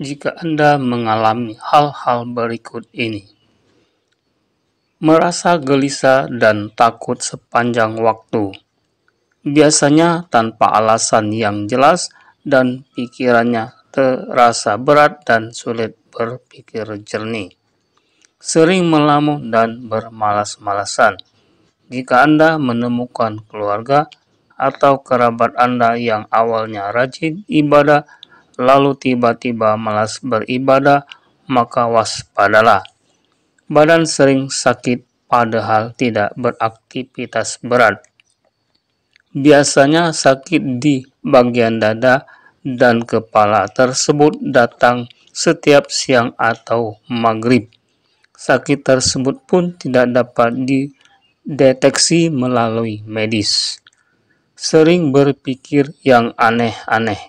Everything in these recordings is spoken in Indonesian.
jika Anda mengalami hal-hal berikut ini. Merasa gelisah dan takut sepanjang waktu. Biasanya tanpa alasan yang jelas dan pikirannya terasa berat dan sulit berpikir jernih. Sering melamun dan bermalas-malasan. Jika Anda menemukan keluarga atau kerabat Anda yang awalnya rajin ibadah lalu tiba-tiba malas beribadah, maka waspadalah. Badan sering sakit padahal tidak beraktivitas berat. Biasanya sakit di bagian dada dan kepala tersebut datang setiap siang atau maghrib. Sakit tersebut pun tidak dapat dideteksi melalui medis. Sering berpikir yang aneh-aneh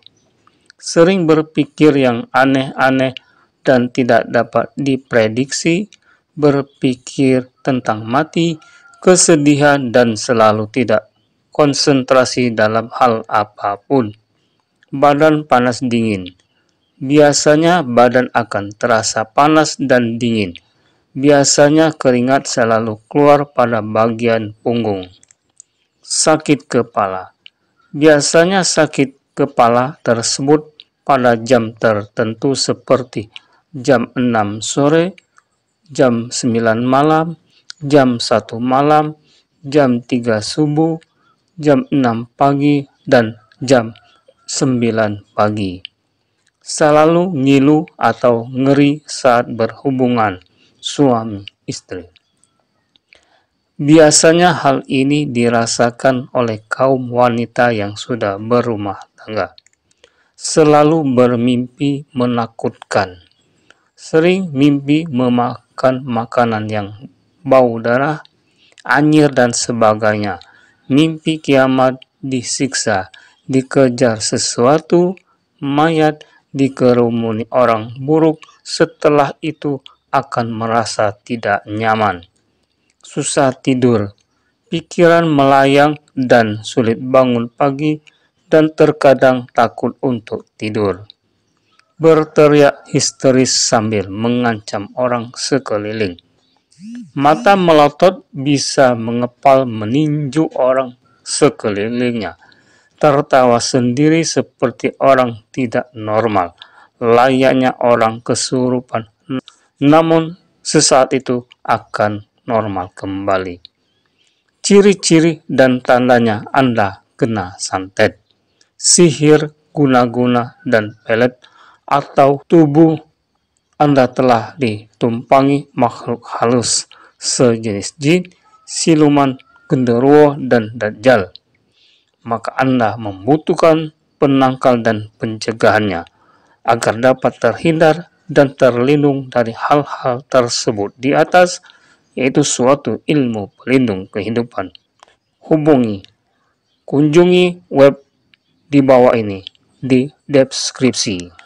sering berpikir yang aneh-aneh dan tidak dapat diprediksi, berpikir tentang mati, kesedihan, dan selalu tidak konsentrasi dalam hal apapun. Badan panas dingin. Biasanya badan akan terasa panas dan dingin. Biasanya keringat selalu keluar pada bagian punggung. Sakit kepala. Biasanya sakit kepala tersebut pada jam tertentu seperti jam 6 sore, jam 9 malam, jam 1 malam, jam 3 subuh, jam 6 pagi, dan jam 9 pagi. Selalu ngilu atau ngeri saat berhubungan suami istri. Biasanya hal ini dirasakan oleh kaum wanita yang sudah berumah tangga selalu bermimpi menakutkan. Sering mimpi memakan makanan yang bau darah, anjir dan sebagainya. Mimpi kiamat disiksa, dikejar sesuatu, mayat dikerumuni orang buruk, setelah itu akan merasa tidak nyaman. Susah tidur, pikiran melayang dan sulit bangun pagi dan terkadang takut untuk tidur. Berteriak histeris sambil mengancam orang sekeliling. Mata melotot bisa mengepal meninju orang sekelilingnya. Tertawa sendiri seperti orang tidak normal, layaknya orang kesurupan. Namun sesaat itu akan normal kembali. Ciri-ciri dan tandanya Anda kena santet sihir, guna-guna, dan pelet, atau tubuh Anda telah ditumpangi makhluk halus sejenis jin, siluman, genderuwo, dan dajjal. Maka Anda membutuhkan penangkal dan pencegahannya agar dapat terhindar dan terlindung dari hal-hal tersebut di atas, yaitu suatu ilmu pelindung kehidupan. Hubungi, kunjungi web di bawah ini, di deskripsi.